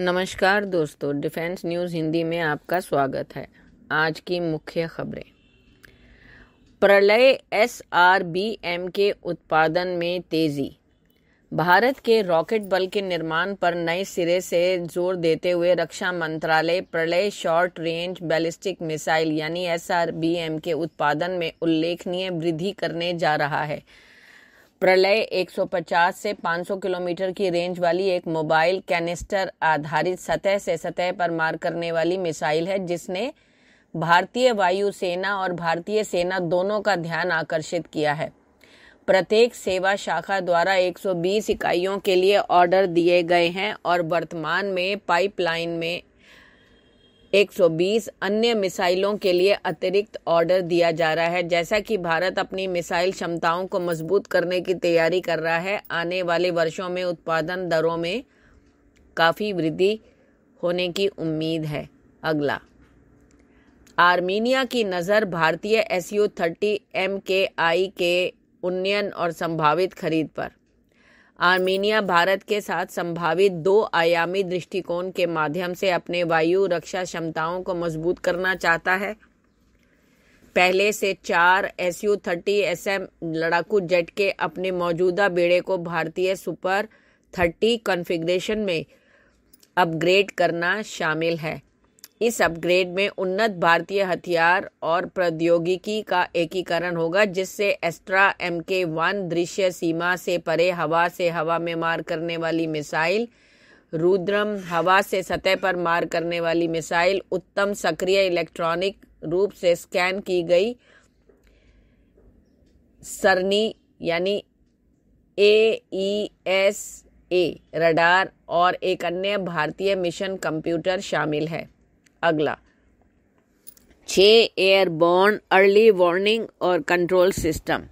नमस्कार दोस्तों defence news Hindi में आपका स्वागत है आज की मुख्य खबरें प्रलय एस आर बी एम के उत्पादन में तेज़ी भारत के रॉकेट बल के निर्माण पर नए सिरे से जोर देते हुए रक्षा मंत्रालय प्रलय शॉर्ट रेंज बैलिस्टिक मिसाइल यानी एस आर बी एम के उत्पादन में उल्लेखनीय वृद्धि करने जा रहा है प्रलय 150 से 500 किलोमीटर की रेंज वाली एक मोबाइल कैनिस्टर आधारित सतह से सतह पर मार करने वाली मिसाइल है जिसने भारतीय वायुसेना और भारतीय सेना दोनों का ध्यान आकर्षित किया है प्रत्येक सेवा शाखा द्वारा 120 इकाइयों के लिए ऑर्डर दिए गए हैं और वर्तमान में पाइपलाइन में 120 अन्य मिसाइलों के लिए अतिरिक्त ऑर्डर दिया जा रहा है जैसा कि भारत अपनी मिसाइल क्षमताओं को मजबूत करने की तैयारी कर रहा है आने वाले वर्षों में उत्पादन दरों में काफ़ी वृद्धि होने की उम्मीद है अगला आर्मीनिया की नज़र भारतीय एस यू थर्टी एम के आई के उन्नयन और संभावित खरीद पर आर्मेनिया भारत के साथ संभावित दो आयामी दृष्टिकोण के माध्यम से अपने वायु रक्षा क्षमताओं को मजबूत करना चाहता है पहले से चार S U thirty S M लड़ाकू जेट के अपने मौजूदा बेड़े को भारतीय सुपर थर्टी कॉन्फ़िगरेशन में अपग्रेड करना शामिल है इस अपग्रेड में उन्नत भारतीय हथियार और प्रौद्योगिकी का एकीकरण होगा जिससे एस्ट्रा एम के वन दृश्य सीमा से परे हवा से हवा में मार करने वाली मिसाइल रुद्रम हवा से सतह पर मार करने वाली मिसाइल उत्तम सक्रिय इलेक्ट्रॉनिक रूप से स्कैन की गई सरनी यानी ए ई एस ए रडार और एक अन्य भारतीय मिशन कंप्यूटर शामिल है अगला छः एयरबोर्न अर्ली वार्निंग और कंट्रोल सिस्टम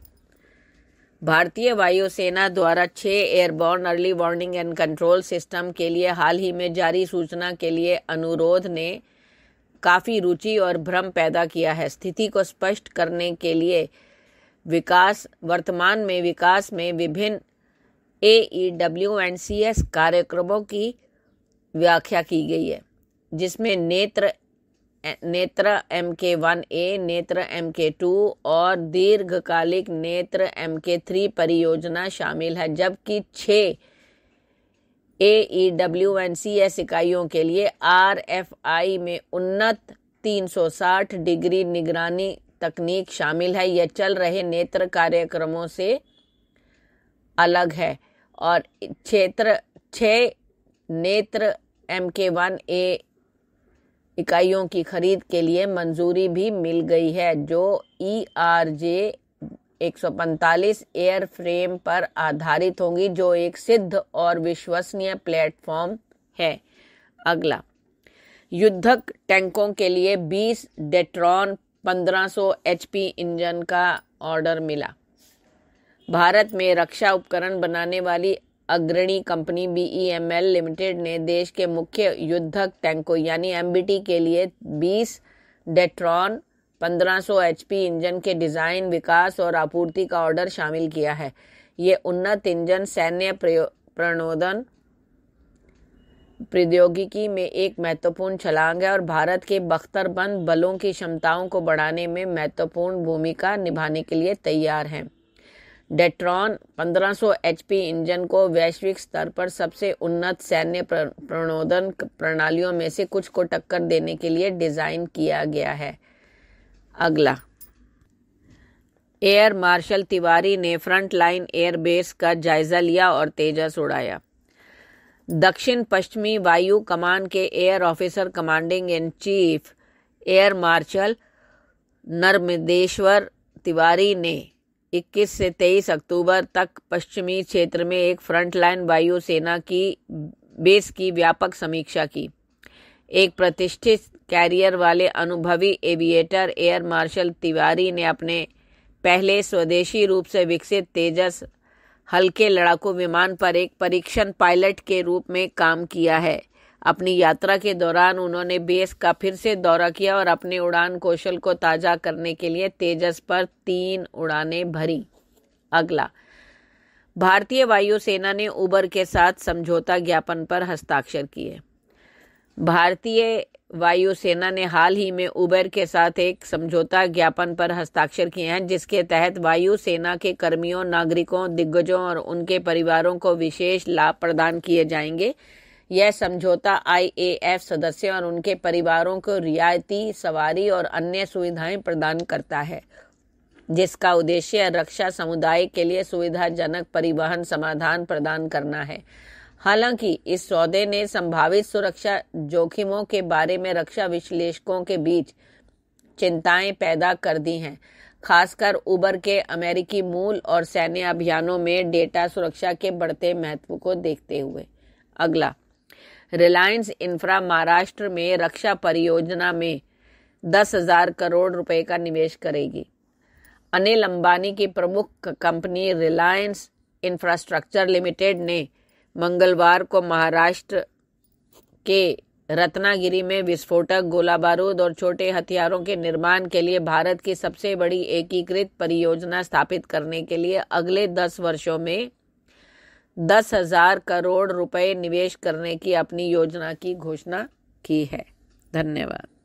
भारतीय वायुसेना द्वारा छः airborne early warning and control system के लिए हाल ही में जारी सूचना के लिए अनुरोध ने काफ़ी रुचि और भ्रम पैदा किया है स्थिति को स्पष्ट करने के लिए विकास वर्तमान में विकास में विभिन्न A E W and C S कार्यक्रमों की व्याख्या की गई है जिसमें नेत्र नेत्र एम के वन ए नेत्र एम के टू और दीर्घकालिक नेत्र एम के थ्री परियोजना शामिल है जबकि छ A E W and C S इकाइयों के लिए आर एफ आई में उन्नत 360 डिग्री निगरानी तकनीक शामिल है यह चल रहे नेत्र कार्यक्रमों से अलग है और क्षेत्र छ नेत्र एम के वन ए इकाइयों की खरीद के लिए मंजूरी भी मिल गई है जो ई आर जे एक सौ पैंतालीस एयर फ्रेम पर आधारित होंगी जो एक सिद्ध और विश्वसनीय प्लेटफॉर्म है अगला युद्धक टैंकों के लिए 20 डेट्रॉन 1500 एचपी इंजन का ऑर्डर मिला भारत में रक्षा उपकरण बनाने वाली अग्रणी कंपनी बीईएमएल लिमिटेड e ने देश के मुख्य युद्धक टैंकों यानी एमबीटी के लिए 20 डेट्रॉन 1500 एचपी इंजन के डिजाइन विकास और आपूर्ति का ऑर्डर शामिल किया है ये उन्नत इंजन सैन्य प्रणोदन प्रौद्योगिकी में एक महत्वपूर्ण छलांग है और भारत के बख्तरबंद बलों की क्षमताओं को बढ़ाने में महत्वपूर्ण भूमिका निभाने के लिए तैयार हैं डेट्रॉन 1500 एचपी इंजन को वैश्विक स्तर पर सबसे उन्नत सैन्य प्रणोदन प्रणालियों में से कुछ को टक्कर देने के लिए डिज़ाइन किया गया है अगला एयर मार्शल तिवारी ने फ्रंट लाइन एयरबेस का जायजा लिया और तेजस उड़ाया दक्षिण पश्चिमी वायु कमान के air officer commanding in chief air marshal Narmadeshwar Tiwari ने 21 से 23 अक्टूबर तक पश्चिमी क्षेत्र में एक फ्रंटलाइन वायुसेना की बेस की व्यापक समीक्षा की एक प्रतिष्ठित कैरियर वाले अनुभवी एविएटर एयर मार्शल तिवारी ने अपने पहले स्वदेशी रूप से विकसित तेजस हल्के लड़ाकू विमान पर एक परीक्षण पायलट के रूप में काम किया है अपनी यात्रा के दौरान उन्होंने बेस का फिर से दौरा किया और अपने उड़ान कौशल को ताजा करने के लिए तेजस पर तीन उड़ानें भरी अगला भारतीय वायुसेना ने उबर के साथ समझौता ज्ञापन पर हस्ताक्षर किए भारतीय वायुसेना ने हाल ही में उबर के साथ एक समझौता ज्ञापन पर हस्ताक्षर किए हैं जिसके तहत वायुसेना के कर्मियों नागरिकों दिग्गजों और उनके परिवारों को विशेष लाभ प्रदान किए जाएंगे यह समझौता आईएएफ सदस्यों और उनके परिवारों को रियायती सवारी और अन्य सुविधाएं प्रदान करता है जिसका उद्देश्य रक्षा समुदाय के लिए सुविधाजनक परिवहन समाधान प्रदान करना है हालांकि इस सौदे ने संभावित सुरक्षा जोखिमों के बारे में रक्षा विश्लेषकों के बीच चिंताएं पैदा कर दी हैं खासकर उबर के अमेरिकी मूल और सैन्य अभियानों में डेटा सुरक्षा के बढ़ते महत्व को देखते हुए अगला रिलायंस इंफ्रा महाराष्ट्र में रक्षा परियोजना में दस हजार करोड़ रुपए का निवेश करेगी अनिल अंबानी की प्रमुख कंपनी रिलायंस इंफ्रास्ट्रक्चर लिमिटेड ने मंगलवार को महाराष्ट्र के रत्नागिरी में विस्फोटक गोला बारूद और छोटे हथियारों के निर्माण के लिए भारत की सबसे बड़ी एकीकृत परियोजना स्थापित करने के लिए अगले दस वर्षों में दस हजार करोड़ रुपए निवेश करने की अपनी योजना की घोषणा की है धन्यवाद